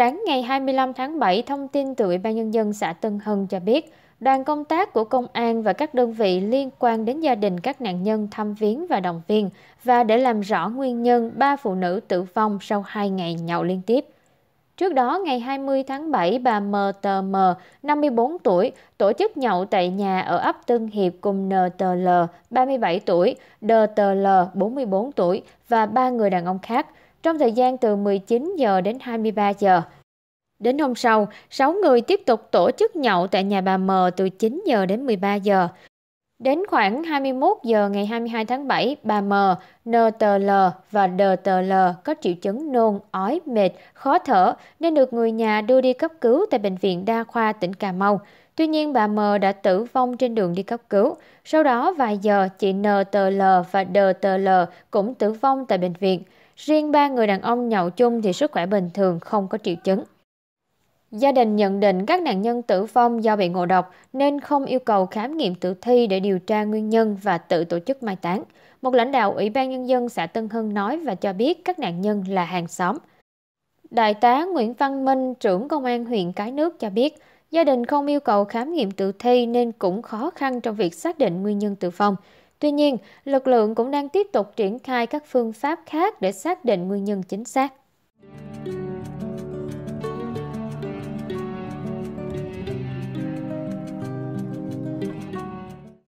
Sáng ngày 25 tháng 7, thông tin từ Ủy ban Nhân dân xã Tân Hân cho biết, đoàn công tác của công an và các đơn vị liên quan đến gia đình các nạn nhân thăm viếng và động viên và để làm rõ nguyên nhân ba phụ nữ tử vong sau 2 ngày nhậu liên tiếp. Trước đó, ngày 20 tháng 7, bà MTM, 54 tuổi, tổ chức nhậu tại nhà ở ấp Tân Hiệp cùng NTL, 37 tuổi, DTL, 44 tuổi và ba người đàn ông khác – trong thời gian từ 19 giờ đến 23 giờ. Đến hôm sau, 6 người tiếp tục tổ chức nhậu tại nhà bà M từ 9 giờ đến 13 giờ. Đến khoảng 21 giờ ngày 22 tháng 7, bà M, NTL và DTL có triệu chứng nôn, ói, mệt, khó thở nên được người nhà đưa đi cấp cứu tại Bệnh viện Đa khoa tỉnh Cà Mau. Tuy nhiên bà M đã tử vong trên đường đi cấp cứu. Sau đó vài giờ, chị NTL và DTL cũng tử vong tại bệnh viện riêng ba người đàn ông nhậu chung thì sức khỏe bình thường không có triệu chứng. Gia đình nhận định các nạn nhân tử vong do bị ngộ độc nên không yêu cầu khám nghiệm tử thi để điều tra nguyên nhân và tự tổ chức mai táng. Một lãnh đạo Ủy ban Nhân dân xã Tân Hưng nói và cho biết các nạn nhân là hàng xóm. Đại tá Nguyễn Văn Minh, trưởng công an huyện Cái Nước cho biết, gia đình không yêu cầu khám nghiệm tử thi nên cũng khó khăn trong việc xác định nguyên nhân tử vong. Tuy nhiên, lực lượng cũng đang tiếp tục triển khai các phương pháp khác để xác định nguyên nhân chính xác